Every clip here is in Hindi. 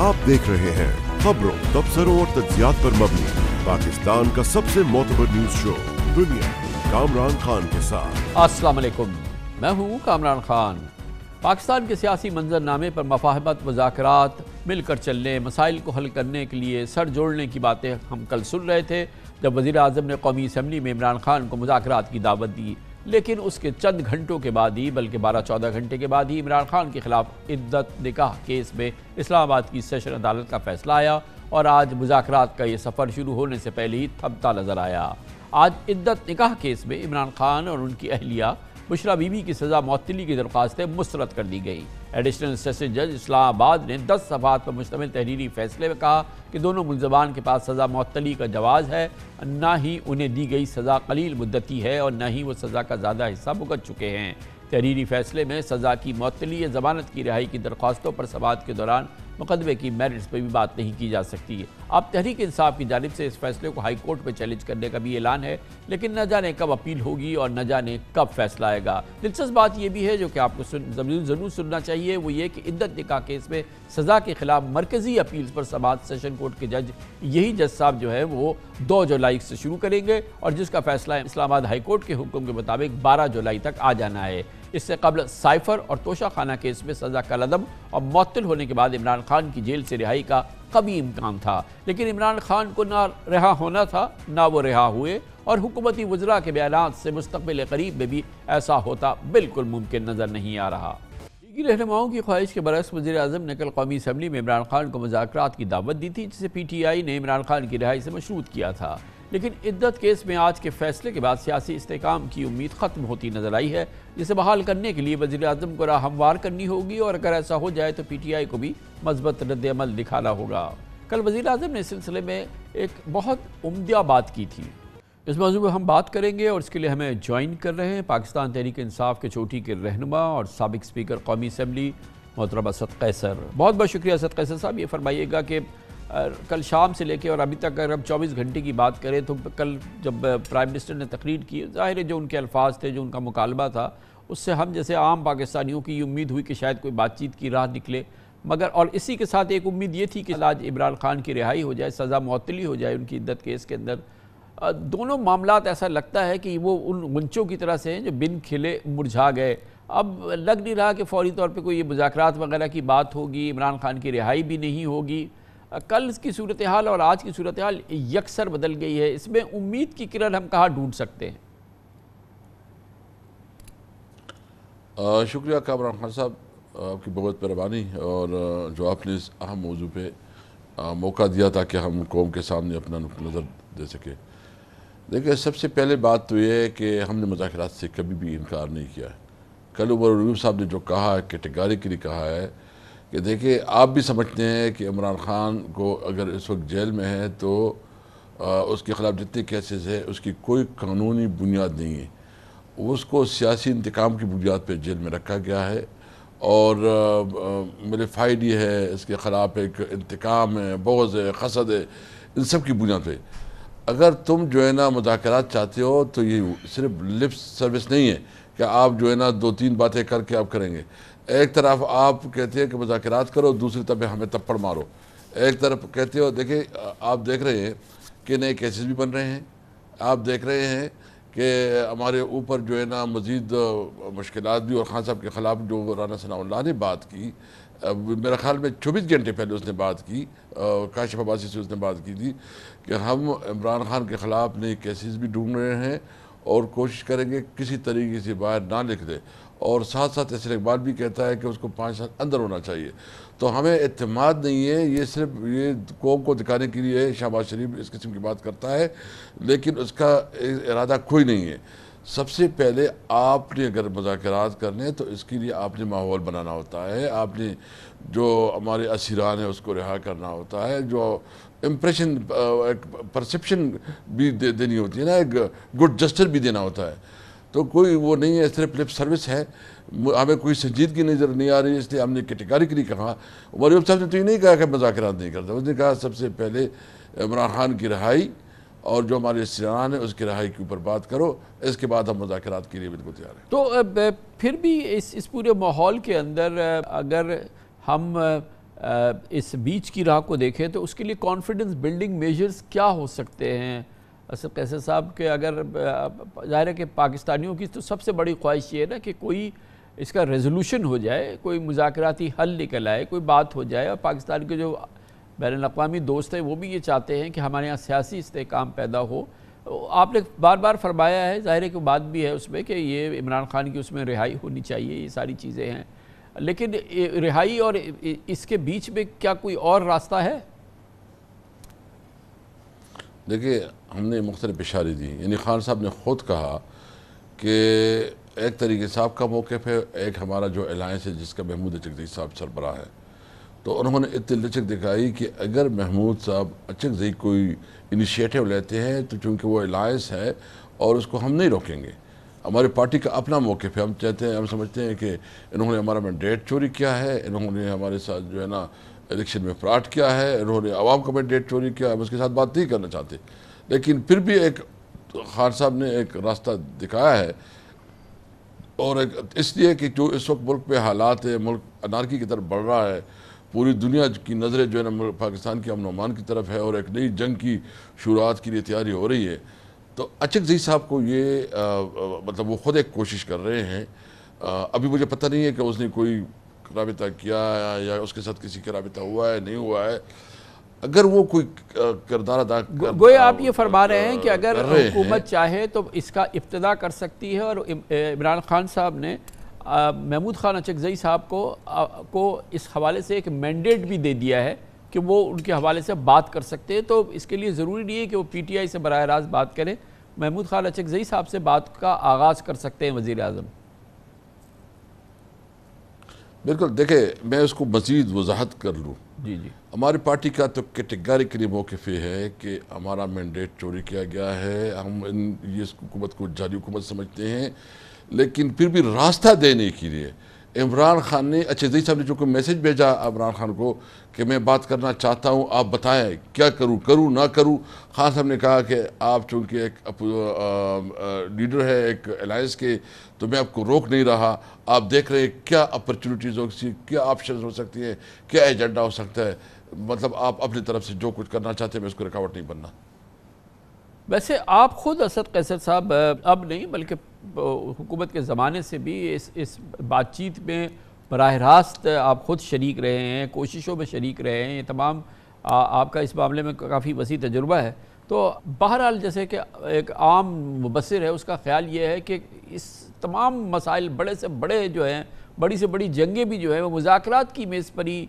आप देख रहे हैं खबरों तबसरों और तजियात पर मबनी पाकिस्तान का सबसे मोतबर न्यूज शो दुनिया कामरान खान के साथ अस्सलाम मैं हूँ कामरान खान पाकिस्तान के सियासी मंजरनामे पर मफाहमत मजाक मिलकर चलने मसाइल को हल करने के लिए सर जोड़ने की बातें हम कल सुन रहे थे जब वज़ी अजम ने कौमी असम्बली में इमरान खान को मुजाकर की दावत दी लेकिन उसके चंद घंटों के बाद ही बल्कि 12-14 घंटे के बाद ही इमरान खान के खिलाफ इद्दत निकाह केस में इस्लामाबाद की सेशन अदालत का फैसला आया और आज मुजाकर का ये सफ़र शुरू होने से पहले ही थमता नजर आया आज इद्दत निकाह केस में इमरान खान और उनकी अहलिया बुशरा बीबी की सजा मअतली की दरख्वास्तें मुस्रद कर दी गई एडिशनल सेशन जज इस्लामाबाद ने दस सफात पर मुश्तमिल तहरीरी फैसले में कहा कि दोनों मुलजमान के पास सजा मअतली का जवाज़ है ना ही उन्हें दी गई सज़ा कलील मुद्दती है और ना ही वो सज़ा का ज़्यादा हिस्सा भुगत चुके हैं तहरीरी फैसले में सज़ा की मअतली या जमानत की रिहाई की दरख्वास्तों पर सवाल के दौरान मुकदमे की मेरिट्स पर भी बात नहीं की जा सकती है अब तहरीक इंसाफ की जानब से इस फैसले को हाई कोर्ट में चैलेंज करने का भी ऐलान है लेकिन न जाने कब अपील होगी और न जाने कब फैसला आएगा दिलचस्प बात यह भी है जो कि आपको सुन ज़रूर सुनना चाहिए वो ये कि इद्दत निका केस में सज़ा के खिलाफ मरकजी अपील पर समाज सेशन कोर्ट के जज यही जज साहब जो है वो दो जुलाई से शुरू करेंगे और जिसका फैसला इस्लामाबाद हाईकोर्ट के हुक्म के मुताबिक बारह जुलाई तक आ जाना है इससे कबल साइफर और तोशा खाना केस में सजा का लदम और मअतल होने के बाद इमरान खान की जेल से रिहाई का कभी इम्कान था लेकिन इमरान खान को ना रहा होना था ना वो रिहा हुए और हुकूमती वजरा के बयान से मुस्तबिल करीब में भी ऐसा होता बिल्कुल मुमकिन नज़र नहीं आ रहा लीगी रहनुमाओं की ख्वाहिश के बरस वजीर अजम ने कल कौमी असम्बली में इमरान खान को मुजाकर की दावत दी थी जिसे पी टी आई ने इमरान खान की रिहाई से मशरूत किया था लेकिन इद्दत केस में आज के फैसले के बाद सियासी इस्तेकाम की उम्मीद ख़त्म होती नजर आई है जिसे बहाल करने के लिए वजी अजम को राह हमवार करनी होगी और अगर ऐसा हो जाए तो पी टी आई को भी मजबत रद्दमल दिखाना होगा कल वजी अजम ने इस सिलसिले में एक बहुत उमदा बात की थी इस मौजू पर हम बात करेंगे और इसके लिए हमें ज्वाइन कर रहे हैं पाकिस्तान तहरीक इंसाफ के चोटी के रहनुमा और सबक स्पीकर कौमी असम्बली मोहतरबा सद कैसर बहुत बहुत शुक्रिया सद कैसर साहब ये फरमाइएगा कि कल शाम से लेकर और अभी तक अगर हम चौबीस घंटे की बात करें तो कल जब प्राइम मिनिस्टर ने तकरीर की ज़ाहिर है जो उनके अल्फाज थे जो उनका मुकालबा था उससे हम जैसे आम पाकिस्तानियों की उम्मीद हुई कि शायद कोई बातचीत की राह निकले मगर और इसी के साथ एक उम्मीद ये थी कि आज इमरान खान की रिहाई हो जाए सज़ा मअतली हो जाए उनकी इद्दत केस के अंदर दोनों मामला ऐसा लगता है कि वो उन गुंचों की तरह से हैं जो बिन खिले मुरझा गए अब लग नहीं रहा कि फौरी तौर पे कोई ये मुजाकर वगैरह की बात होगी इमरान खान की रिहाई भी नहीं होगी कल की सूरत हाल और आज की सूरत हाल यकसर बदल गई है इसमें उम्मीद की किरण हम कहाँ ढूंढ सकते हैं शुक्रिया कामरान खान साहब आपकी बहुत मेहरबानी और जो आपने इस अहम मौजू पे मौका दिया ताकि हम कौम के सामने अपना नज़र दे सकें देखिए सबसे पहले बात तो यह है कि हमने मुजाकर से कभी भी इनकार नहीं किया है कल उबर साहब ने जो कहा है कैटेगरी के लिए कहा है कि देखिए आप भी समझते हैं कि इमरान खान को अगर इस वक्त जेल में है तो आ, उसके ख़िलाफ़ जितने केसेस है उसकी कोई कानूनी बुनियाद नहीं है उसको सियासी इंतकाम की बुनियाद पर जेल में रखा गया है और मिलफाइड ये है इसके ख़िलाफ़ एक इंतकाम है बोझ है खसद है इन सब की बुनियाद पर अगर तुम जो है ना मुजात चाहते हो तो ये सिर्फ लिप सर्विस नहीं है कि आप जो है ना दो तीन बातें करके आप करेंगे एक तरफ आप कहते हैं कि मुजात करो दूसरी तरफ हमें थप्पड़ मारो एक तरफ कहते हो देखिए आप देख रहे हैं कि नए केसेस भी बन रहे हैं आप देख रहे हैं कि हमारे ऊपर जो है ना मज़ीद मुश्किल भी और खान साहब के ख़िलाफ़ जो राना सना ने बात की मेरे ख्याल में चौबीस घंटे पहले उसने बात की काशिफ अबासी से उसने बात की थी कि हम इमरान खान के ख़िलाफ़ नए केसेस भी ढूंढ रहे हैं और कोशिश करेंगे किसी तरीके से बाहर ना लिख दे और साथ साथ इसर इकबाल भी कहता है कि उसको पाँच साल अंदर होना चाहिए तो हमें अतमाद नहीं है ये सिर्फ ये कौम को दिखाने के लिए शहबाज शरीफ इस किस्म की बात करता है लेकिन उसका इरादा कोई नहीं है सबसे पहले आपने अगर मुजाकर करने तो इसके लिए आपने माहौल बनाना होता है आपने जो हमारे असरान है उसको रिहा करना होता है जो इम्प्रेशन एक परसेप्शन भी दे, देनी होती है ना एक गुड जस्टर भी देना होता है तो कोई वो नहीं है सिर्फ लिप सर्विस है हमें कोई संजीदगी नज़र नहीं आ रही इसलिए हमने नहीं कहा मरूब साहब ने तो ये नहीं कहा कि मजाक नहीं करता उसने कहा सबसे पहले इमरान खान की रहाई और जो हमारे सिरान है उसकी रहाई के ऊपर बात करो इसके बाद हम मजाक के लिए बिल्कुल तैयार हैं तो फिर भी इस इस पूरे माहौल के अंदर अगर हम इस बीच की राह को देखें तो उसके लिए कॉन्फिडेंस बिल्डिंग मेजर्स क्या हो सकते हैं असद कैसे साहब के अगर ज़ाहिर है कि पाकिस्तानियों की तो सबसे बड़ी ख्वाहिश ये है ना कि कोई इसका रेजोल्यूशन हो जाए कोई मुजाकराती हल निकल आए कोई बात हो जाए और पाकिस्तान के जो बैन अवी दोस्त हैं वो भी ये चाहते हैं कि हमारे यहाँ सियासी इसकाम पैदा हो आपने बार बार फरमाया है ज़ाहिर है कि बात भी है उसमें कि ये इमरान खान की उसमें रिहाई होनी चाहिए ये सारी चीज़ें हैं लेकिन रिहाई और इसके बीच में क्या कोई और रास्ता है देखिए हमने मुख्तलि इशारे दी यानी खान साहब ने ख़ुद कहा कि एक तरीके से आपका मौक़ है एक हमारा जो अलायंस है जिसका महमूद चकदी साहब सरबरा है तो उन्होंने इतनी लचक दिखाई कि अगर महमूद साहब अचकजई कोई इनिशिएटिव लेते हैं तो चूँकि वो अलायंस है और उसको हम नहीं रोकेंगे हमारी पार्टी का अपना मौक़ है हम चाहते हैं हम समझते हैं कि इन्होंने हमारा मैंडेट चोरी किया है इन्होंने हमारे साथ जो है ना इलेक्शन में फ्राड किया है उन्होंने आवाम का मैंडेट चोरी किया है उसके साथ बात नहीं करना चाहते लेकिन फिर भी एक खान साहब ने एक रास्ता दिखाया है और एक इसलिए कि जो इस वक्त मुल्क में हालात है मुल्क अनारकी की तरफ बढ़ रहा है पूरी दुनिया की नज़रें जो है ना पाकिस्तान की अमन की तरफ है और एक नई जंग की शुरुआत के लिए तैयारी हो रही है तो अचक जी साहब को ये आ, मतलब वो ख़ुद एक कोशिश कर रहे हैं आ, अभी मुझे पता नहीं है कि उसने कोई रबता किया या, या उसके साथ किसी का रबता हुआ है नहीं हुआ है अगर वो कोई करदार अदा गोया आप ये फरमा रहे हैं तो कि अगर हुकूमत चाहे तो इसका इब्तदा कर सकती है और इमरान खान साहब ने महमूद खान अचगजई साहब को आ, को इस हवाले से एक मैंडेट भी दे दिया है कि वो उनके हवाले से बात कर सकते हैं तो इसके लिए ज़रूरी नहीं है कि वो पी टी आई से बरह रास्त बात करें महमूद खान अचकजई साहब से बात का आगाज़ कर सकते हैं वज़ी अजम बिल्कुल देखे मैं उसको मज़ीद वजाहत कर लूँ जी जी हमारी पार्टी का तो के लिए मौकफ़ है कि हमारा मैंडेट चोरी किया गया है हम इन ये हुकूमत को जाली हुकूमत समझते हैं लेकिन फिर भी रास्ता देने के लिए इमरान खान ने अच्छे साहब ने चूंकि मैसेज भेजा इमरान खान को कि मैं बात करना चाहता हूँ आप बताएं क्या करूँ करूँ ना करूँ खान साहब ने कहा कि आप चूँकि एक लीडर है एक अलायंस के तो मैं आपको रोक नहीं रहा आप देख रहे हैं क्या अपॉर्चुनिटीज़ हो सकती क्या ऑप्शन हो सकती हैं क्या एजेंडा हो सकता है मतलब आप अपनी तरफ से जो कुछ करना चाहते हैं मैं उसको रुकावट नहीं बनना वैसे आप खुद असद कैसर साहब अब नहीं बल्कि हुकूमत के ज़माने से भी इस इस बातचीत में बरह रास्त आप ख़ुद शरीक रहे हैं कोशिशों में शरीक रहे हैं ये तमाम आ, आपका इस मामले में काफ़ी वसी तजुर्बा है तो बहरहाल जैसे कि एक आम मुबसर है उसका ख्याल ये है कि इस तमाम मसाइल बड़े से बड़े जो हैं बड़ी से बड़ी जंगें भी जो हैं वो मुजाकर की मेज़ पर ही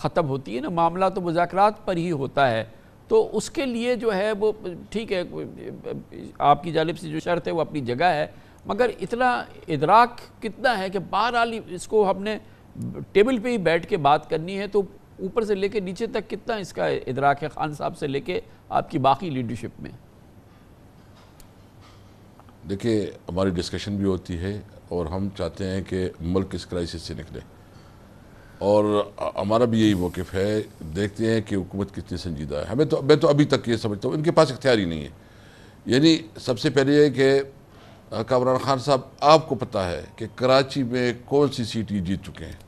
ख़त्म होती है ना मामला तो मुजाकर पर ही होता है तो उसके लिए जो है वो ठीक है आपकी जानब से जो शर्त है वो अपनी जगह है मगर इतना इदराक कितना है कि आली इसको हमने टेबल पे ही बैठ के बात करनी है तो ऊपर से लेके नीचे तक कितना इसका इदराक है खान साहब से लेके आपकी बाकी लीडरशिप में देखिए हमारी डिस्कशन भी होती है और हम चाहते हैं कि मुल्क इस क्राइसिस से निकले और हमारा भी यही मौक़ है देखते हैं कि हुकूमत कितनी संजीदा है हमें तो मैं तो अभी तक ये समझता हूँ इनके पास इख्तियार ही नहीं है यानी सबसे पहले ये कि कामरान खान साहब आपको पता है कि कराची में कौन सी सीट ये जीत चुके हैं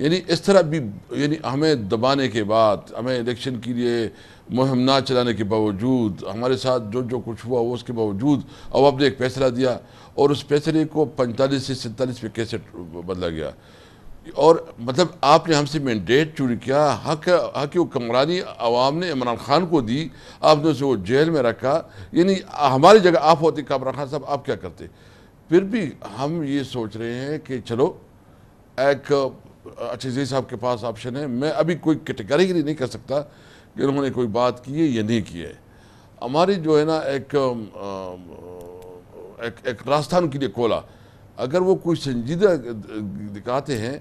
यानी इस तरह भी यानी हमें दबाने के बाद हमें इलेक्शन के लिए मुहिम ना चलाने के बावजूद हमारे साथ जो जो कुछ हुआ वो उसके बावजूद अब आपने एक फैसला दिया और उस फैसले को पैंतालीस से सैंतालीस पे कैसे बदला गया और मतलब आपने हमसे मैंडेट चोरी किया हक हक हुक्मरानी आवाम ने इमरान खान को दी आपने उसे वो जेल में रखा यानी हमारी जगह आप होते कामरान खान साहब आप क्या करते फिर भी हम ये सोच रहे हैं कि चलो एक अच्छे साहब के पास ऑप्शन है मैं अभी कोई कैटेगरी नहीं कर सकता कि उन्होंने कोई बात की है या नहीं की है हमारी जो है ना एक, एक, एक राजस्थान के लिए खोला अगर वो कोई संजीदा दिखाते हैं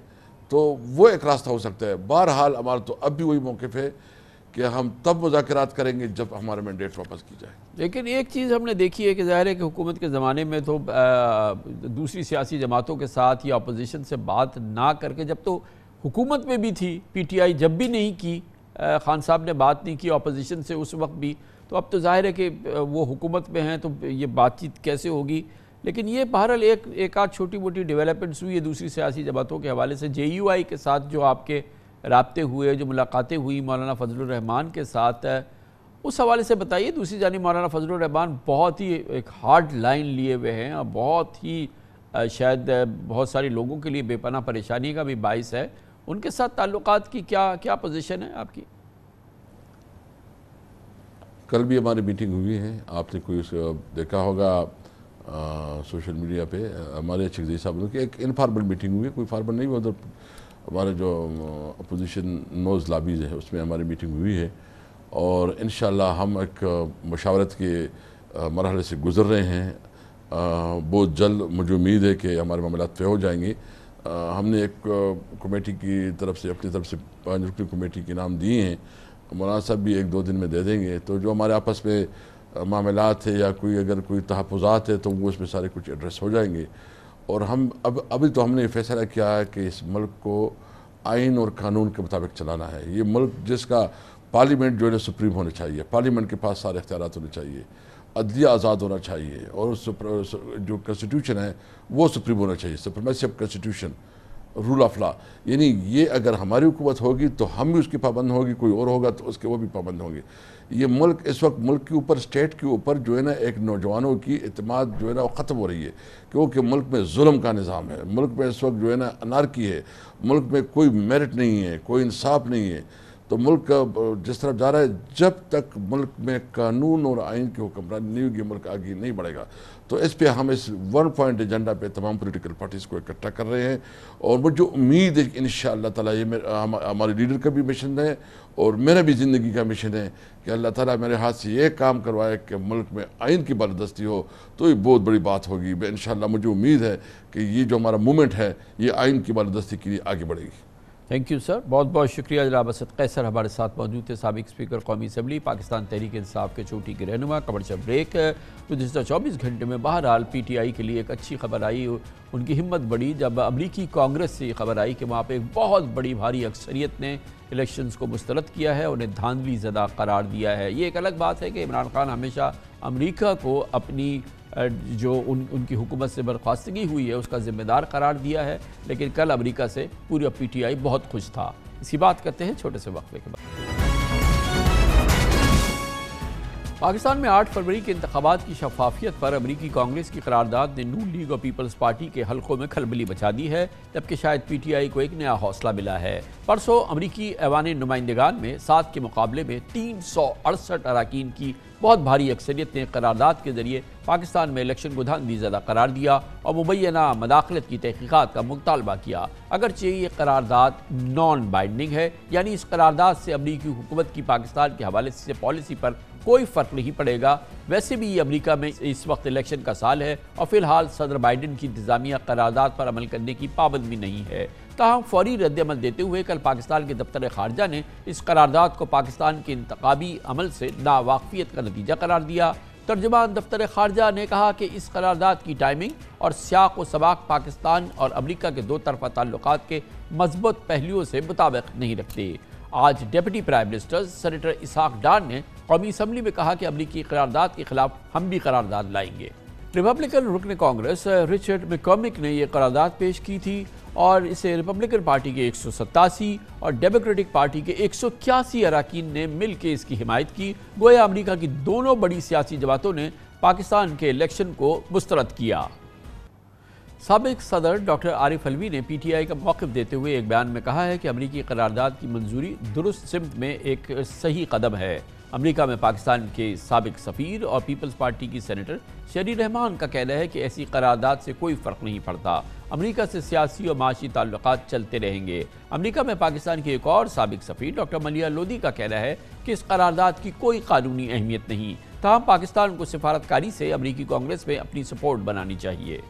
तो वो एक रास्ता हो सकता है बहरहाल हमारा तो अब भी वही मौक़ है कि हम तब मुजात करेंगे जब हमारा मैंडेट वापस की जाए लेकिन एक चीज़ हमने देखी है कि ज़ाहिर है कि हुकूमत के ज़माने में तो दूसरी सियासी जमातों के साथ या अपोजिशन से बात ना करके जब तो हुकूमत में भी थी पी टी आई जब भी नहीं की खान साहब ने बात नहीं की अपोजिशन से उस वक्त भी तो अब तो जाहिर है कि वो हुकूमत में हैं तो ये बातचीत कैसे होगी लेकिन ये बहरहाल एक एक आध छोटी मोटी डेवलपमेंट्स हुई है दूसरी सियासी जमातों के हवाले से जे यू आई के साथ जो आपके रबते हुए जो मुलाकातें हुई मौलाना फजलरहमान के साथ उस हवाले से बताइए दूसरी जानी मौलाना फजलरहमान बहुत ही एक हार्ड लाइन लिए हुए हैं और बहुत ही शायद बहुत सारे लोगों के लिए बेपना परेशानी का भी बायस है उनके साथ ताल्लुक की क्या क्या पोजीशन है आपकी कल भी हमारी मीटिंग हुई है आपने कोई देखा होगा सोशल मीडिया पे हमारे चिकजई साहब कि एक इनफार्मल मीटिंग हुई कोई फार्मल नहीं हुआ उधर मतलब हमारे जो अपोजिशन नोज लाबीज़ है उसमें हमारी मीटिंग हुई है और इन हम एक मशावरत के मरहले से गुज़र रहे हैं बहुत जल्द मुझे उम्मीद है कि हमारे मामला तय हो जाएंगे हमने एक कमेटी की तरफ से अपनी तरफ से पाँच रुकनी कमेटी के नाम दिए हैं मौलाना साहब भी एक दो दिन में दे देंगे तो जो हमारे आपस में मामलात है या कोई अगर कोई तहफ़ात है तो वो उसमें सारे कुछ एड्रेस हो जाएंगे और हम अब अभी तो हमने फैसला किया है कि इस मुल्क को आइन और कानून के मुताबिक चलाना है ये मुल्क जिसका पार्लियामेंट जो है सुप्रीम होना चाहिए पार्लियामेंट के पास सारे अख्तियार होने चाहिए अदलिया आज़ाद होना चाहिए और जो कॉन्स्टिट्यूशन है वो सुप्रीम होना चाहिए supremacy of constitution rule of law यानी ये अगर हमारी हुकूमत होगी तो हम भी उसकी पाबंद होगी कोई और होगा तो उसके वो भी पाबंद होंगे ये मुल्क इस वक्त मुल्क के ऊपर स्टेट के ऊपर जो है ना एक नौजवानों की अतमाद जो है ना वो ख़त्म हो रही है क्योंकि मुल्क में जुल्म का निज़ाम है मुल्क में इस वक्त जो है ना अनारकी है मुल्क में कोई मेरिट नहीं है कोई इंसाफ नहीं है तो मुल्क जिस तरफ जा रहा है जब तक मुल्क में कानून और आइन की हुक्मरानी नहीं होगी मुल्क आगे नहीं बढ़ेगा तो इस पर हम इस वन पॉइंट एजेंडा पे तमाम पॉलिटिकल पार्टीज़ को इकट्ठा कर रहे हैं और मुझे उम्मीद है इन तला ये हमारे लीडर का भी मिशन है और मेरा भी ज़िंदगी का मिशन है कि अल्लाह ताला मेरे हाथ से ये काम करवाए कि मुल्क में आइन की बालदस्ती हो तो ये बहुत बड़ी बात होगी इन मुझे उम्मीद है कि ये जो हमारा मूवमेंट है ये आइन की बालदस्ती के लिए आगे बढ़ेगी थैंक यू सर बहुत बहुत शुक्रिया जनाब असद कैसर हमारे साथ मौजूद थे सबक स्पीकर कौमी असम्बली पाकिस्तान तहरीक इंसाफ के चोटी के रहनुमा कमर्शल ब्रेक गुजशत तो चौबीस घंटे में बहरहाल पी टी आई के लिए एक अच्छी खबर आई उनकी हिम्मत बढ़ी जब अमरीकी कांग्रेस से ये खबर आई कि वहाँ पर एक बहुत बड़ी भारी अक्सरीत ने इलेक्शन को मुस्तरद किया है उन्हें धांधली ज़दा करार दिया है ये एक अलग बात है कि इमरान खान हमेशा अमरीका को अपनी जो उन उनकी हुकूमत से बर्खास्तगी हुई है उसका ज़िम्मेदार करार दिया है लेकिन कल अमेरिका से पूरा पीटीआई बहुत खुश था इसी बात करते हैं छोटे से वक्त के बाद पाकिस्तान में 8 फरवरी के इंतबात की शफाफियत पर अमरीकी कांग्रेस की करारदाद ने नून लीग और पीपल्स पार्टी के हलकों में खलबली बचा दी है जबकि शायद पी टी आई को एक नया हौसला मिला है परसों अमरीकी ऐवान नुमाइंदगान में सात के मुकाबले में तीन सौ अड़सठ अरकान की बहुत भारी अक्सरियत ने करारदाद के जरिए पाकिस्तान में इलेक्शन को ज्यादा करार दिया और मुबैना मदाखलत की तहकीक़ात का मुतालबा किया अगरचे ये करारदाद नॉन बाइंडिंग है यानी इस करारदाद से अमरीकी हुकूमत की पाकिस्तान के हवाले से पॉलिसी पर कोई फ़र्क नहीं पड़ेगा वैसे भी ये अमेरिका में इस वक्त इलेक्शन का साल है और फिलहाल सदर बाइडन की इंतजामिया करारदाद पर अमल करने की पाबंदी नहीं है तहम फौरी रद्दमल देते हुए कल पाकिस्तान के दफ्तर खारजा ने इस करारदाद को पाकिस्तान के इंतबी अमल से नावाकफियत का नतीजा करार दिया तर्जमान दफ्तर खारजा ने कहा कि इस करारदाद की टाइमिंग और सियाक व सबाक पाकिस्तान और अमरीका के दो तरफा ताल्लुक के मजबूत पहलुओं से मुताबिक नहीं रखते आज deputy prime minister senator Ishaq Dar ने कौमी असम्बली में कहा कि अमरीकी करारदाद के खिलाफ हम भी करारदाद लाएंगे रिपब्लिकन रुकन कांग्रेस रिचर्ड मैकॉमिक ने यह करारदाद पेश की थी और इसे रिपब्लिकन पार्टी के एक और डेमोक्रेटिक पार्टी के एक सौ अरकान ने मिल के इसकी हिमायत की गोया अमरीका की दोनों बड़ी सियासी जमातों ने पाकिस्तान के इलेक्शन को मुस्तरद किया सबक सदर डॉक्टर आरिफ अलवी ने पी टी आई का मौक़ देते हुए एक बयान में कहा है कि अमरीकी करारदाद की मंजूरी दुरुस्त सिमत में एक सही कदम है अमेरिका में पाकिस्तान के सबक सफ़ीर और पीपल्स पार्टी की सेनेटर शरी रहमान का कहना है कि ऐसी करारदाद से कोई फ़र्क नहीं पड़ता अमेरिका से सियासी और माशी ताल्लुक चलते रहेंगे अमेरिका में पाकिस्तान के एक और सबक सफ़ीर डॉक्टर मलिया लोधी का कहना है कि इस करारदाद की कोई कानूनी अहमियत नहीं तहम पाकिस्तान को सिफारतकारी से अमरीकी कांग्रेस में अपनी सपोर्ट बनानी चाहिए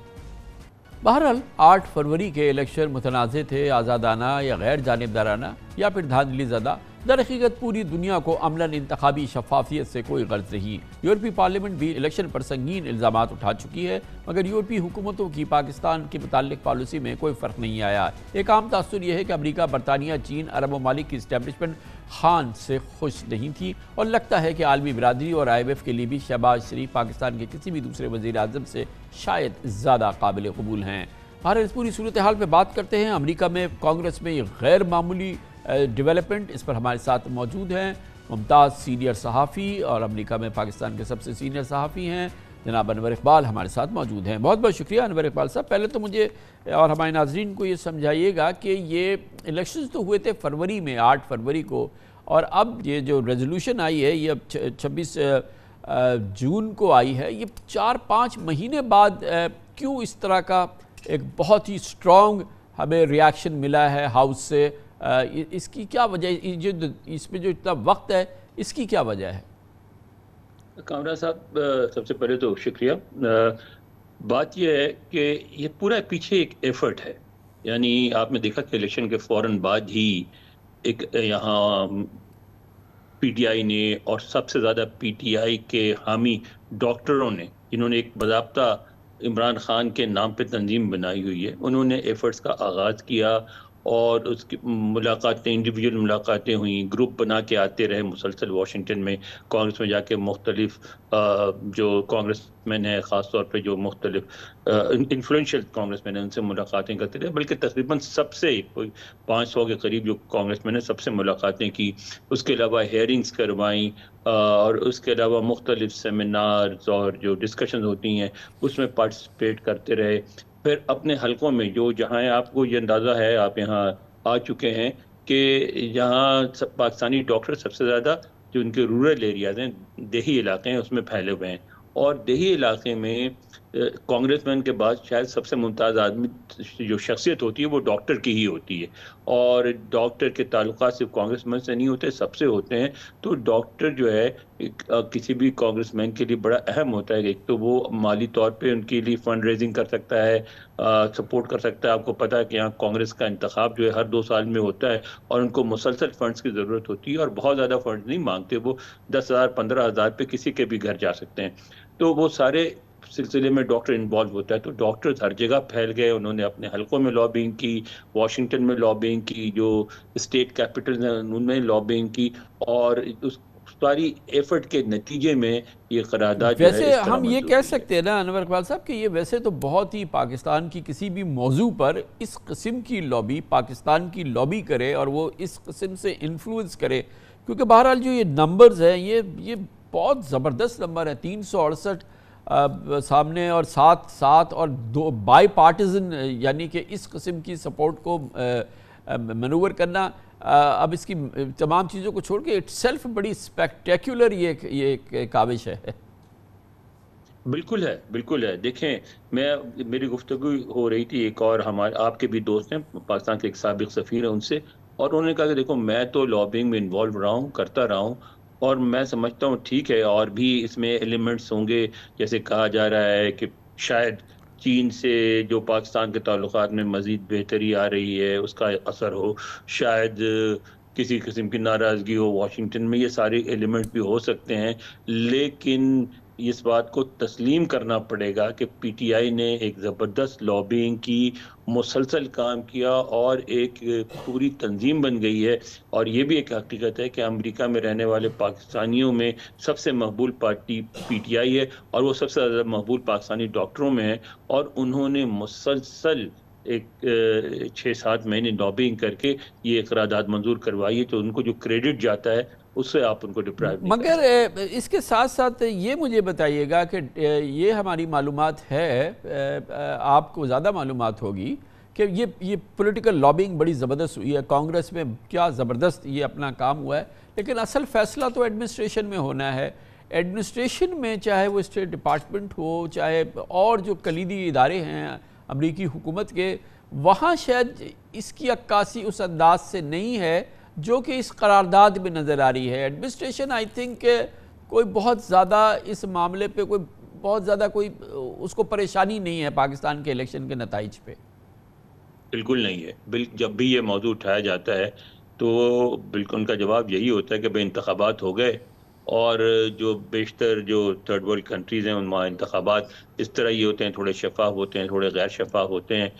बहरहाल आठ फरवरी के इलेक्शन मुतनाज़ थे आज़ादाना या गैर जानबदाराना या फिर धांधली ज़दा दरहकीकत पूरी दुनिया को अमला इंतबी शफाफियत से कोई गर्ज नहीं यूरोपीय पार्लियामेंट भी इलेक्शन पर संगीन इल्ज़ाम उठा चुकी है मगर यूरोपीय हुकूमतों की पाकिस्तान के मुतल पॉलिसी में कोई फ़र्क नहीं आया एक आम तासर यह है कि अमरीका बरतानिया चीन अरब ममालिक की इस्टेबलिशमेंट खान से खुश नहीं थी और लगता है कि आलमी बरदरी और आई एम एफ़ के लिए भी शहबाज शरीफ पाकिस्तान के किसी भी दूसरे वजीर अजम से शायद ज़्यादा काबिल कबूल हैं हर इस पूरी सूरत हाल पर बात करते हैं अमरीका में कांग्रेस में एक गैर मामूली डिवेलपमेंट इस पर हमारे साथ मौजूद हैं मुमताज़ सीनियर सहाफ़ी और अमरीका में पाकिस्तान के सबसे सीनियर सहाफ़ी हैं जनाब अनवर इकबाल हमारे साथ मौजूद हैं बहुत बहुत शुक्रिया अनवर इकबाल साहब पहले तो मुझे और हमारे नाजरन को ये समझाइएगा कि ये इलेक्शन तो हुए थे फरवरी में आठ फरवरी को और अब ये जो रेजोल्यूशन आई है ये अब छब्बीस जून को आई है ये चार पाँच महीने बाद क्यों इस तरह का एक बहुत ही स्ट्रॉन्ग हमें रिएक्शन मिला है हाउस से इसकी क्या वजह इसमें जो इतना वक्त है इसकी क्या वजह है कामरा साहब सबसे पहले तो शुक्रिया बात यह है कि ये पूरा पीछे एक एफर्ट है यानी आपने देखा कि इलेक्शन के फ़ौर बाद ही एक यहाँ पीटीआई ने और सबसे ज़्यादा पीटीआई के हामी डॉक्टरों ने जिन्होंने एक बाबा इमरान खान के नाम पे तंजीम बनाई हुई है उन्होंने एफर्ट्स का आगाज़ किया और उसकी मुलाकातें इंडिविजुअल मुलाकातें हुई ग्रुप बना के आते रहे मुसलसल वाशिंगटन में कांग्रेस में जाके मुख्तलिफ जो कांग्रेस मैन है ख़ास तौर जो मुख्तलिफ इन्फ्लुएंशियल कांग्रेस मैन है उनसे मुलाकातें करते रहे बल्कि तकरीबन सबसे कोई पाँच सौ के करीब जो कांग्रेस मैन है सबसे मुलाकातें की उसके अलावा हेयरिंग्स करवाई और उसके अलावा मुख्तलिफ सेमिनार्स और जो डिस्कशन होती हैं उसमें पार्टिसिपेट करते रहे फिर अपने हलकों में जो जहाँ आपको ये अंदाज़ा है आप यहाँ आ चुके हैं कि यहाँ पाकिस्तानी डॉक्टर सबसे ज़्यादा जो उनके रूरल एरियाज हैं देही इलाके हैं उसमें फैले हुए हैं और देही इलाके में कांग्रेस मैन के बाद शायद सबसे मुमताज़ आदमी जो शख्सियत होती है वो डॉक्टर की ही होती है और डॉक्टर के ताल्लुक सिर्फ कांग्रेस मैन से नहीं होते सबसे होते हैं तो डॉक्टर जो है किसी भी कांग्रेस मैन के लिए बड़ा अहम होता है एक तो वो माली तौर पे उनके लिए फंड रेजिंग कर सकता है आ, सपोर्ट कर सकता है आपको पता है कि यहाँ कांग्रेस का इंतखब जो है हर दो साल में होता है और उनको मुसलसल फंड्स की ज़रूरत होती है और बहुत ज़्यादा फंड नहीं मांगते वो दस हज़ार पंद्रह हज़ार पे किसी के भी घर जा सकते हैं तो वो सारे सिलसिले में डॉक्टर इन्वॉल्व होता है तो डॉक्टर्स हर जगह फैल गए उन्होंने अपने हलकों में लॉबिंग की वाशिंगटन में लॉबिंग की जो स्टेट कैपिटल हैं उनमें लॉबिंग की और उस सारी एफर्ट के नतीजे में ये करारदाद वैसे हम ये कह सकते हैं ना अनवर इकबाल साहब कि ये वैसे तो बहुत ही पाकिस्तान की किसी भी मौजू पर इस कस्म की लॉबी पाकिस्तान की लॉबी करे और वो इस कस्म से इन्फ्लुएंस करे क्योंकि बहरहाल जो ये नंबर्स हैं ये ये बहुत ज़बरदस्त नंबर है तीन सौ अड़सठ सामने और साथ साथ और दो बाई पार्टिजन यानी कि इस कस्म की सपोर्ट को मनूवर करना अब इसकी तमाम चीज़ों को छोड़ के इट सेल्फ बड़ी स्पेक्टेकुलर ये ये काविश है बिल्कुल है बिल्कुल है देखें मैं मेरी गुफ्तु हो रही थी एक और हमारे आपके भी दोस्त हैं पाकिस्तान के एक सबक सफ़ीर हैं उनसे और उन्होंने कहा कि देखो मैं तो लॉबिंग में इन्वॉल्व रहा हूँ करता रहा हूँ और मैं समझता हूँ ठीक है और भी इसमें एलिमेंट्स होंगे जैसे कहा जा रहा है कि शायद चीन से जो पाकिस्तान के ताल्लुक में मज़ीद बेहतरी आ रही है उसका असर हो शायद किसी किस्म की नाराज़गी हो वाशिंगटन में ये सारे एलिमेंट भी हो सकते हैं लेकिन इस बात को तस्लीम करना पड़ेगा कि पीटीआई ने एक ज़बरदस्त लॉबिंग की मुसलसल काम किया और एक पूरी तंजीम बन गई है और ये भी एक हकीकत है कि अमेरिका में रहने वाले पाकिस्तानियों में सबसे मकबूल पार्टी पीटीआई है और वो सबसे ज़्यादा मकबूल पाकिस्तानी डॉक्टरों में है और उन्होंने मुसलसल एक छः सात महीने लॉबिंग करके ये इकरादात मंजूर करवाई है तो उनको जो क्रेडिट जाता है उससे आप उनको डिप्राइव मगर इसके साथ साथ ये मुझे बताइएगा कि ये हमारी मालूम है आपको ज़्यादा मालूम होगी कि ये ये पॉलिटिकल लॉबिंग बड़ी ज़बरदस्त हुई है कांग्रेस में क्या ज़बरदस्त ये अपना काम हुआ है लेकिन असल फैसला तो एडमिनिस्ट्रेशन में होना है एडमिनिस्ट्रेशन में चाहे वो स्टेट डिपार्टमेंट हो चाहे और जो कलीदी इदारे हैं अमरीकी हुकूमत के वहाँ शायद इसकी अक्कासी उस अंदाज से नहीं है जो कि इस करारदाद में नज़र आ रही है एडमिनिस्ट्रेशन आई थिंक कोई बहुत ज़्यादा इस मामले पे कोई बहुत ज़्यादा कोई उसको परेशानी नहीं है पाकिस्तान के इलेक्शन के नतज पे बिल्कुल नहीं है बिल जब भी ये मौजूद उठाया जाता है तो बिल्कुल उनका जवाब यही होता है कि भाई इंतबात हो गए और जो बेशतर जो थर्ड वर्ल्ड कंट्रीज़ हैं उनमें इंतबात इस तरह ही होते हैं थोड़े शफाफ होते हैं थोड़े गैर शफाफ होते हैं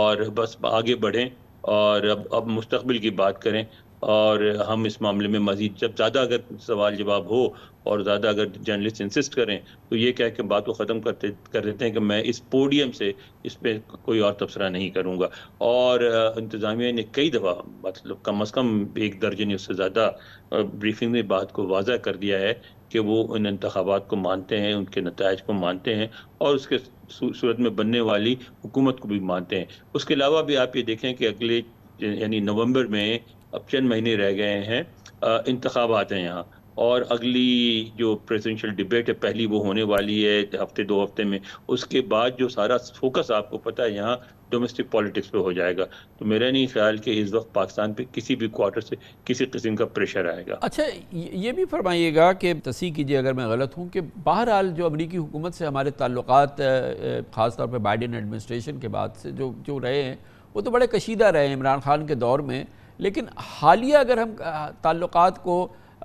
और बस आगे बढ़ें और अब अब मुस्तबिल की बात करें और हम इस मामले में मजीद जब ज़्यादा अगर सवाल जवाब हो और ज़्यादा अगर जर्नलिस्ट इंसिस्ट करें तो ये कह के बात को ख़त्म करते कर देते हैं कि मैं इस पोडियम से इस पर कोई और तबसरा नहीं करूँगा और इंतज़ामिया ने कई दफ़ा मतलब कम अज़ कम एक दर्जन उससे ज़्यादा ब्रीफिंग में बात को वाजा कर दिया है कि वो इन इंतबात को मानते हैं उनके नतज को मानते हैं और उसके सूरत में बनने वाली हुकूमत को भी मानते हैं उसके अलावा भी आप ये देखें कि अगले यानी नवंबर में अब चंद महीने रह गए हैं इंतबात हैं यहाँ और अगली जो प्रेसिडेंशियल डिबेट है पहली वो होने वाली है हफ्ते दो हफ्ते में उसके बाद जो सारा फोकस आपको पता है यहाँ डोमेस्टिक पॉलिटिक्स पे हो जाएगा तो मेरा नहीं ख्याल कि इस वक्त पाकिस्तान पे किसी भी क्वार्टर से किसी किस्म का प्रेशर आएगा अच्छा ये भी फरमाइएगा कि तसी कीजिए अगर मैं गलत हूँ कि बहरहाल जो अमरीकी हुकूमत से हमारे ताल्लुक ख़ासतौर पर बाइडन एडमिनिस्ट्रेशन के बाद से जो जो रहे हैं वो तो बड़े कशीदा रहे हैं इमरान खान के दौर में लेकिन हालिया अगर हम ताल्लुक को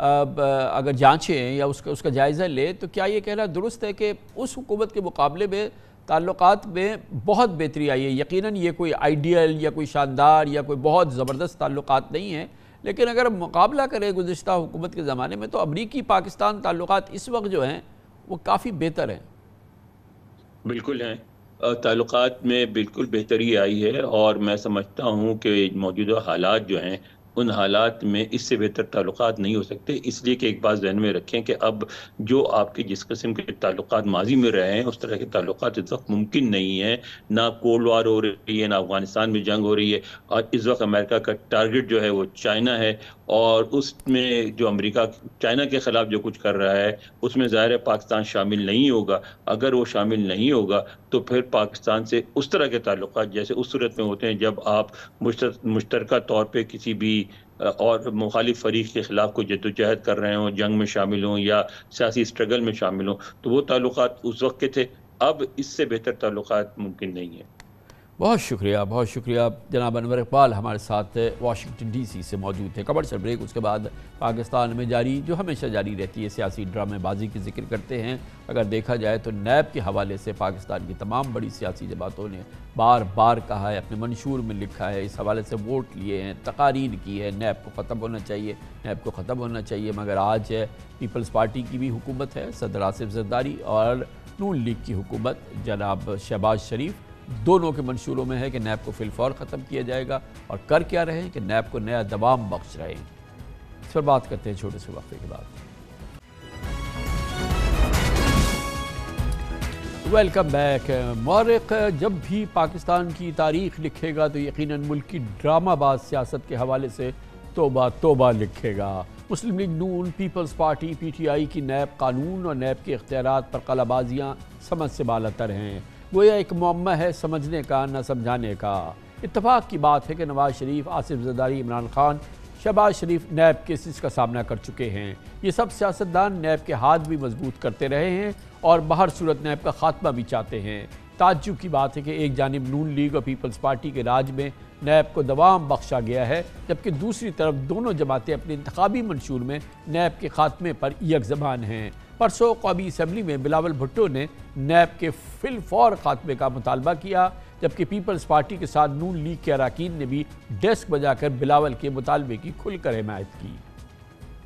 अगर जांचें या उसका उसका जायज़ा लें तो क्या ये कहना दुरुस्त है कि उस हुकूमत के मुकाबले में ताल्लुकात में बहुत बेहतरी आई है यकीनन ये कोई आइडियल या कोई शानदार या कोई बहुत ज़बरदस्त ताल्लुकात नहीं है लेकिन अगर मुकाबला करें गुज्त हुकूमत के ज़माने में तो अमरीकी पाकिस्तान ताल्लुक इस वक्त जो हैं वो काफ़ी बेहतर हैं बिल्कुल हैं ताल्लुकात में बिल्कुल बेहतरी आई है और मैं समझता हूँ कि मौजूदा हालात जो हैं उन हालात में इससे बेहतर ताल्लुक नहीं हो सकते इसलिए कि एक बात जहन में रखें कि अब जो आपके जिस किस्म के ताल्लुक माजी में रहे हैं उस तरह के ताल्लुक इस वक्त मुमकिन नहीं है ना कोल्ड वार हो रही है ना अफगानिस्तान में जंग हो रही है और इस वक्त अमेरिका का टारगेट जो है वो चाइना है और उसमें जो अमेरिका चाइना के ख़िलाफ़ जो कुछ कर रहा है उसमें ज़ाहिर है पाकिस्तान शामिल नहीं होगा अगर वो शामिल नहीं होगा तो फिर पाकिस्तान से उस तरह के ताल्लुक जैसे उस सूरत में होते हैं जब आप मुश्तर, मुश्तर तौर पर किसी भी और मुखालिफ फरीक के ख़िलाफ़ कोई जदोजहद कर रहे हों जंग में शामिल हों या सियासी स्ट्रगल में शामिल हों तो वो ताल्लुक उस वक्त के थे अब इससे बेहतर ताल्लुक मुमकिन नहीं है बहुत शुक्रिया बहुत शुक्रिया जनाब अनवर इकबाल हमारे साथ वाशिंगटन डीसी से मौजूद थे से ब्रेक उसके बाद पाकिस्तान में जारी जो हमेशा जारी रहती है सियासी ड्रामेबाजी की जिक्र करते हैं अगर देखा जाए तो नैब के हवाले से पाकिस्तान की तमाम बड़ी सियासी जमातों ने बार बार कहा है अपने मंशूर में लिखा है इस हवाले से वोट लिए हैं तकारीर की है नैब को ख़त्म होना चाहिए नैब को ख़त्म होना चाहिए मगर आज है पीपल्स पार्टी की भी हुकूमत है सदर आसिफ जरदारी और नून लीग की हुकूमत जनाब शहबाज शरीफ दोनों के मंशूरों में है कि नैब को फिलफौर ख़त्म किया जाएगा और कर क्या रहे हैं कि नैब को नया दबाव बख्श रहे हैं इस पर बात करते हैं छोटे से वक्फे के बाद वेलकम बैक मौरक जब भी पाकिस्तान की तारीख लिखेगा तो यकीनन मुल्क की ड्रामाबाज सियासत के हवाले से तोबा तोबा लिखेगा Muslim League Noon Peoples Party PTI की नैब कानून और नैब के इख्तियार पर कलाबाजियाँ समझ से बालतर हैं गोया एक मम है समझने का न समझाने का इतफाक़ की बात है कि नवाज शरीफ आसिफ जदारी इमरान खान शहबाज शरीफ नैब केसेस का सामना कर चुके हैं ये सब सियासतदान नैब के हाथ भी मजबूत करते रहे हैं और बाहर सूरत नैब का खात्मा भी चाहते हैं ताज्जुब की बात है कि एक जानब नून लीग और पीपल्स पार्टी के राज में नैब को दवाम बख्शा गया है जबकि दूसरी तरफ दोनों जमातें अपने इंतबी मंशूर में नैब के खात्मे पर यकजबान हैं परसों कौमी असम्बली में बिलावल भुट्टो ने नैब के फिल फौर खात्मे का मुतालबा किया जबकि पीपल्स पार्टी के साथ नून लीग के अरकान ने भी डेस्क बजाकर बिलावल के मुतालबे की खुलकर हिमायत की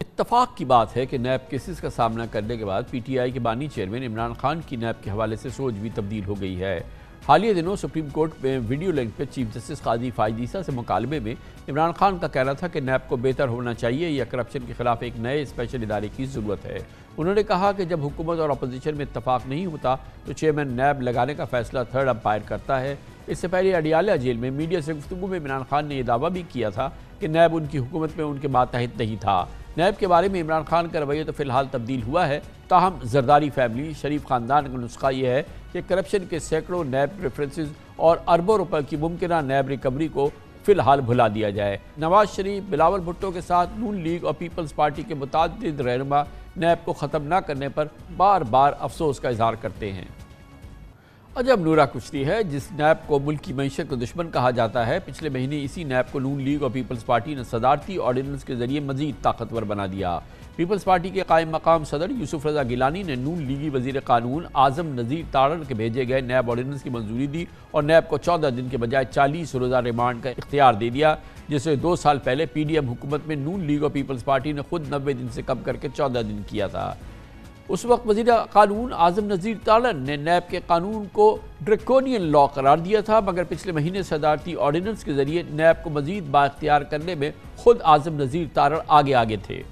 इतफाक़ की बात है कि नैब केसेस का सामना करने के बाद पी टी आई के बानी चेयरमैन इमरान खान की नैब के हवाले से सोच भी तब्दील हो गई है हालिया दिनों सुप्रीम कोर्ट में वीडियो लिंक पर चीफ जस्टिस काजी फायदीसा से मुकालबे में इमरान खान का कहना था कि नैब को बेहतर होना चाहिए या करप्शन के खिलाफ एक नए स्पेशल इदारे की ज़रूरत है उन्होंने कहा कि जब हुकूमत और अपोजिशन में इतफाक़ नहीं होता तो चेयरमैन नैब लगाने का फैसला थर्ड अंपायर करता है इससे पहले अडियाला जेल में मीडिया से गुफ्तु में इमरान खान ने यह दावा भी किया था कि नैब उनकी हुकूमत में उनके मातहत नहीं था नैब के बारे में इमरान खान का रवैया तो फिलहाल तब्दील हुआ है ताहम जरदारी फैमिली शरीफ खानदान का नुस्खा यह है कि करप्शन के सैकड़ों नैब प्रेफरेंसेज और अरबों रुपये की मुमकिन नैब रिकवरी को फिलहाल भुला दिया जाए नवाज शरीफ बिलावल भुट्टो के साथ नून लीग और पीपल्स पार्टी के मुतद रहनुमा नैब को ख़त्म न करने पर बार बार अफसोस का इजहार करते हैं और जब नूरा कुश्ती है जिस नैब को मुल्क की मीशत का दुश्मन कहा जाता है पिछले महीने इसी नैब को नून लीग और पीपल्स पार्टी ने सदारती ऑर्डीनेंस के जरिए मजीद ताकतवर बना दिया पीपल्स पार्टी के कायम मकाम सदर यूसुफ रजा गिलानी ने नून लीगी वजीर कानून आजम नज़ीर ताड़न के भेजे गए नैब ऑर्डीनेंस की मंजूरी दी और नैब को चौदह दिन के बजाय चालीस रोज़ा रिमांड का इख्तियार दे दिया जिसे दो साल पहले पी डी एम हुकूमत में नून लीग और पीपल्स पार्टी ने खुद नब्बे दिन से कम करके चौदह दिन किया था उस वक्त वजी कानून आजम नज़ीर तालन ने नैब के कानून को ड्रिकोनियन लॉ करार दिया था मगर पिछले महीने सदारती ऑर्डीनेंस के जरिए नैब को मजीद बाख्तियार करने में खुद आजम नज़ीर तारण आगे आगे थे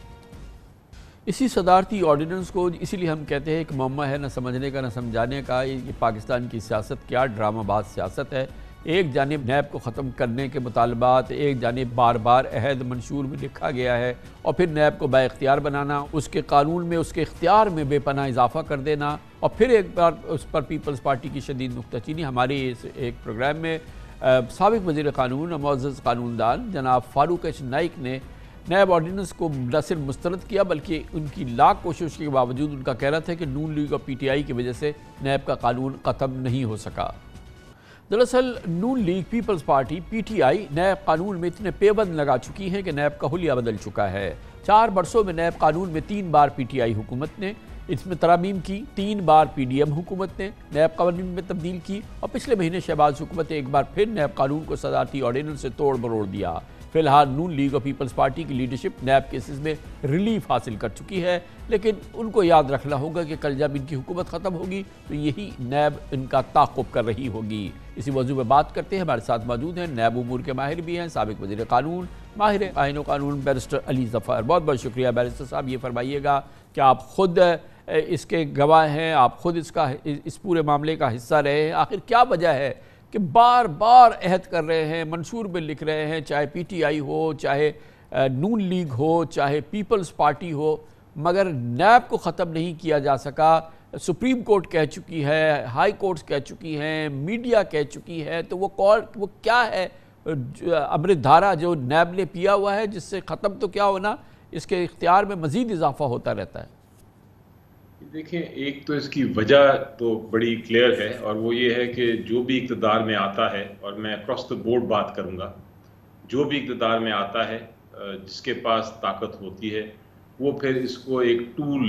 इसी सदारती ऑर्डीनेंस को इसीलिए हम कहते हैं कि मम्मा है ना समझने का ना समझाने का ये पाकिस्तान की सियासत क्या ड्रामाबाद सियासत है एक जानब नैब को ख़त्म करने के मुतालबात एक जानब बार बार अहद मंशूर में लिखा गया है और फिर नैब को बाख्तियार बनाना उसके कानून में उसके इख्तियार में बेपना इजाफा कर देना और फिर एक बार उस पर पीपल्स पार्टी की शदीद नुकतचीनी हमारे इस एक प्रोग्राम में सबक वजीर कानून और मोज़ कानूनदान जनाब फारूक एच नाइक ने नैब ऑर्डीनेंस को न सिर्फ मुस्तरद किया बल्कि उनकी लाख कोशिश के बावजूद उनका कहना था कि नून लीग और पी टी आई की वजह से नैब का कानून ख़त्म नहीं हो सका दरअसल Noon League Peoples Party PTI NAB कानून में इतने पेबंद लगा चुकी है कि नैब का हुलिया बदल चुका है चार बरसों में नैब कानून में तीन बार पीटीआई हुकूमत ने इसमें तरामीम की तीन बार पीडीएम हुकूमत ने नैब कानून में तब्दील की और पिछले महीने शहबाज हुकूमत ने एक बार फिर नैब कानून को सदारती ऑर्डिनेंस से तोड़ मरोड़ दिया फिलहाल नून लीग और पीपल्स पार्टी की लीडरशिप नैब केसेस में रिलीफ हासिल कर चुकी है लेकिन उनको याद रखना होगा कि कल जब इनकी हुकूमत ख़त्म होगी तो यही नैब इनका ताकुब कर रही होगी इसी मौजू में बात करते हैं हमारे साथ मौजूद हैं नैब उमूर के माहिर भी हैं सबक वजी कानून माहिर आयन कानून बैरिस्टर अली जफ़र बहुत बहुत शुक्रिया बैरिस्टर साहब ये फरमाइएगा कि आप खुद इसके गवाह हैं आप खुद इसका इस पूरे मामले का हिस्सा रहे हैं आखिर क्या वजह है कि बार बार अहद कर रहे हैं मंसूर में लिख रहे हैं चाहे पीटीआई हो चाहे नून लीग हो चाहे पीपल्स पार्टी हो मगर नैब को ख़त्म नहीं किया जा सका सुप्रीम कोर्ट कह चुकी है हाई कोर्ट्स कह चुकी हैं मीडिया कह चुकी है तो वो कौन वो क्या है अमृत धारा जो नैब ने पिया हुआ है जिससे ख़त्म तो क्या होना इसके इख्तियार में मज़ीद इजाफा होता रहता है देखें एक तो इसकी वजह तो बड़ी क्लियर है और वो ये है कि जो भी इकतदार में आता है और मैं अक्रॉस द बोर्ड बात करूँगा जो भी इकतदार में आता है जिसके पास ताकत होती है वो फिर इसको एक टूल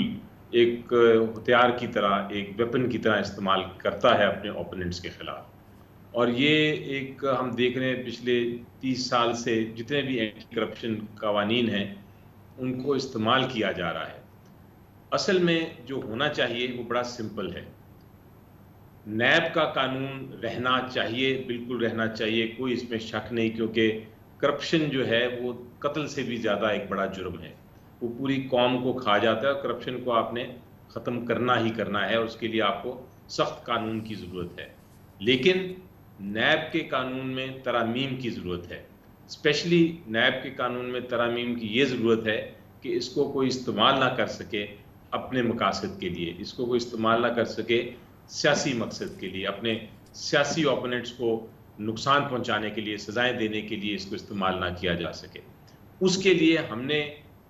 एक हथियार की तरह एक वेपन की तरह इस्तेमाल करता है अपने ओपोनेंट्स के ख़िलाफ़ और ये एक हम देख रहे हैं पिछले तीस साल से जितने भी एंटी करप्शन कवानीन हैं उनको इस्तेमाल किया जा रहा है असल में जो होना चाहिए वो बड़ा सिंपल है नैब का कानून रहना चाहिए बिल्कुल रहना चाहिए कोई इसमें शक नहीं क्योंकि करप्शन जो है वो कत्ल से भी ज़्यादा एक बड़ा जुर्म है वो पूरी कौम को खा जाता है और करप्शन को आपने ख़त्म करना ही करना है और उसके लिए आपको सख्त कानून की ज़रूरत है लेकिन नैब के कानून में तरामीम की ज़रूरत है स्पेशली नैब के कानून में तरामीम की ये ज़रूरत है कि इसको कोई इस्तेमाल ना कर सके अपने मकासद के लिए इसको कोई इस्तेमाल ना कर सके सियासी मकसद के लिए अपने सियासी ओपोनेंट्स को नुकसान पहुंचाने के लिए सज़ाएं देने के लिए इसको इस्तेमाल ना किया जा सके उसके लिए हमने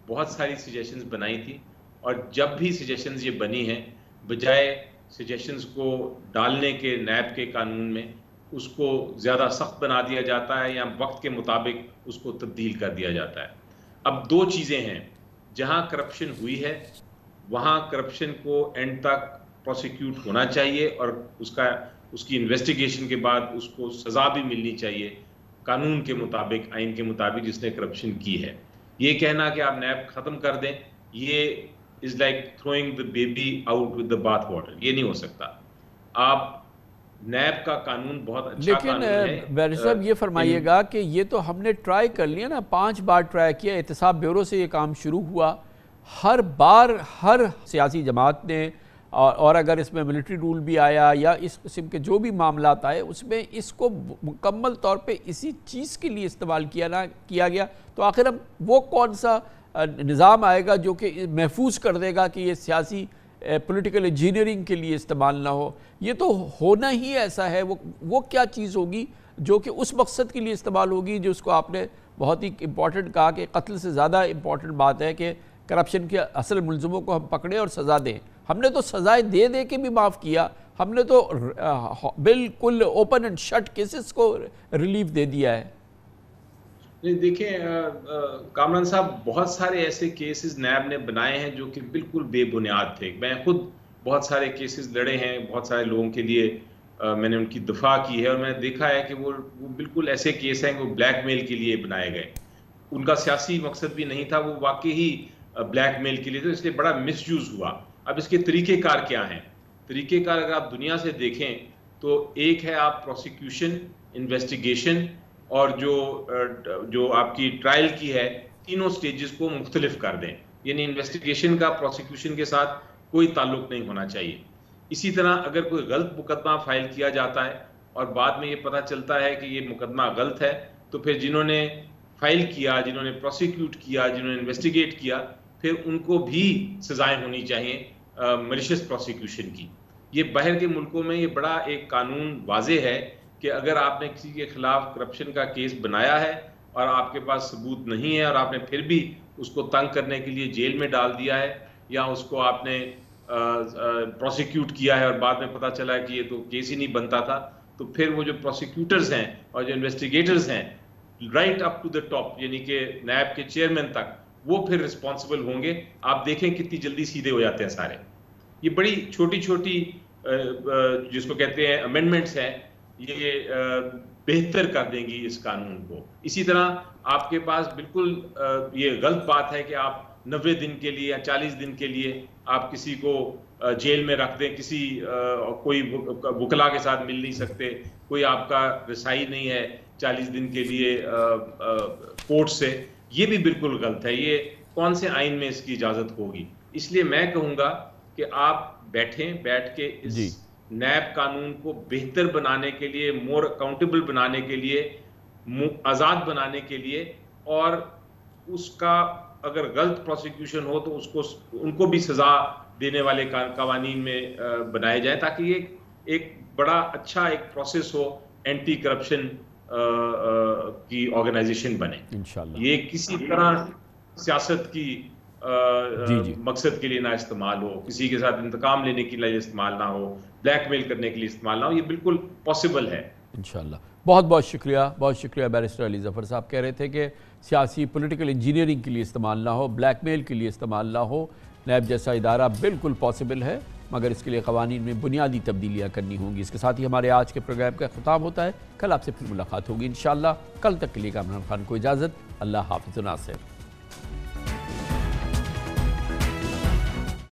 बहुत सारी सजेशंस बनाई थी और जब भी सजेशंस ये बनी हैं बजाय सजेशंस को डालने के नैब के कानून में उसको ज़्यादा सख्त बना दिया जाता है या वक्त के मुताबिक उसको तब्दील कर दिया जाता है अब दो चीज़ें हैं जहाँ करप्शन हुई है वहाँ करप्शन को एंड तक प्रोसिक्यूट होना चाहिए और उसका उसकी इन्वेस्टिगेशन के बाद उसको सज़ा भी मिलनी चाहिए कानून के मुताबिक आइन के मुताबिक जिसने करप्शन की है ये कहना कि आप नैब ख़त्म कर दें ये is like throwing the baby out with the bath water ये नहीं हो सकता आप नैब का कानून बहुत अच्छा लेकिन बैरी साहब ये फरमाइएगा कि ये तो हमने ट्राई कर लिया ना पांच बार ट्राई किया एहतसाब ब्यूरो से ये काम शुरू हुआ हर बार हर सियासी जमात ने और, और अगर इसमें मिलिट्री रूल भी आया या इस किस्म के जो भी मामला आए उसमें इसको मुकम्मल तौर पे इसी चीज़ के लिए इस्तेमाल किया ना किया गया तो आखिर अब वो कौन सा निज़ाम आएगा जो कि महफूज कर देगा कि ये सियासी पॉलिटिकल इंजीनियरिंग के लिए इस्तेमाल ना हो ये तो होना ही ऐसा है वो वो क्या चीज़ होगी जो कि उस मकसद के लिए इस्तेमाल होगी जो उसको आपने बहुत ही इम्पॉर्टेंट कहा कि कत्ल से ज़्यादा इम्पॉर्टेंट बात है कि करप्शन के असल मुलजमों को हम पकड़ें और सज़ा दें हमने तो सजाएं दे दे के भी माफ़ किया हमने तो बिल्कुल ओपन एंड शट केसेस को रिलीफ दे दिया है नहीं देखिए कामरान साहब बहुत सारे ऐसे केसेस नैब ने बनाए हैं जो कि बिल्कुल बेबुनियाद थे मैं खुद बहुत सारे केसेस लड़े हैं बहुत सारे लोगों के लिए आ, मैंने उनकी दफा की है और मैंने देखा है कि वो वो बिल्कुल ऐसे केस हैं वो ब्लैकमेल के लिए बनाए गए उनका सियासी मकसद भी नहीं था वो वाकई ही ब्लैकमेल के लिए तो इसलिए बड़ा मिस हुआ अब इसके तरीक़ेकार क्या हैं तरीक़ेकार अगर आप दुनिया से देखें तो एक है आप प्रोसिक्यूशन इन्वेस्टिगेशन और जो जो आपकी ट्रायल की है तीनों स्टेजेस को मुख्तलिफ कर दें यानी इन्वेस्टिगेशन का प्रोसिक्यूशन के साथ कोई ताल्लुक नहीं होना चाहिए इसी तरह अगर कोई गलत मुकदमा फाइल किया जाता है और बाद में ये पता चलता है कि ये मुकदमा गलत है तो फिर जिन्होंने फाइल किया जिन्होंने प्रोसिक्यूट किया जिन्होंने इन्वेस्टिगेट किया फिर उनको भी सजाएं होनी चाहिए मलिशस प्रोसिक्यूशन की ये बाहर के मुल्कों में ये बड़ा एक कानून वाज है कि अगर आपने किसी के खिलाफ करप्शन का केस बनाया है और आपके पास सबूत नहीं है और आपने फिर भी उसको तंग करने के लिए जेल में डाल दिया है या उसको आपने प्रोसिक्यूट किया है और बाद में पता चला है कि ये तो केस ही नहीं बनता था तो फिर वो जो प्रोसिक्यूटर्स हैं और जो इन्वेस्टिगेटर्स हैं right up to the top यानी कि नैब के चेयरमैन तक वो फिर रिस्पॉन्सिबल होंगे आप देखें कितनी जल्दी सीधे हो जाते हैं सारे ये बड़ी छोटी छोटी जिसको कहते हैं अमेंडमेंट्स हैं ये बेहतर कर देंगी इस कानून को इसी तरह आपके पास बिल्कुल ये गलत बात है कि आप नब्बे दिन के लिए या चालीस दिन के लिए आप किसी को जेल में रख दें किसी कोई वकला के साथ मिल नहीं सकते कोई आपका रसाई नहीं है चालीस दिन के लिए कोर्ट से ये भी बिल्कुल गलत है ये कौन से आइन में इसकी इजाजत होगी इसलिए मैं कहूंगा कि आप बैठें बैठ के इस नैब कानून को बेहतर बनाने के लिए मोर अकाउंटेबल बनाने के लिए आज़ाद बनाने के लिए और उसका अगर गलत प्रोसिक्यूशन हो तो उसको उनको भी सज़ा देने वाले कवानी में बनाए जाए ताकि ये एक बड़ा अच्छा एक प्रोसेस हो एंटी करप्शन की ऑर्गेनाइजेशन बने ये किसी तरह सियासत की आ, जी जी। मकसद के लिए ना इस्तेमाल हो किसी के साथ इंतकाम लेने के लिए इस्तेमाल ना हो ब्लैकमेल करने के लिए इस्तेमाल ना हो ये बिल्कुल पॉसिबल है इन बहुत बहुत शुक्रिया बहुत शुक्रिया बैरिस्टर अली जफ़र साहब कह रहे थे कि सियासी पोलिटिकल इंजीनियरिंग के लिए इस्तेमाल ना हो ब्लैक मेल के लिए इस्तेमाल ना हो नैब जैसा इदारा बिल्कुल पॉसिबल है मगर इसके लिए कवानीन में बुनियादी तब्दीलियाँ करनी होंगी इसके साथ ही हमारे आज के प्रोग्राम का खताब होता है कल आपसे फिर मुलाकात होगी इन कल तक के लिए कामरान खान को इजाज़त अल्लाह हाफिज नासिर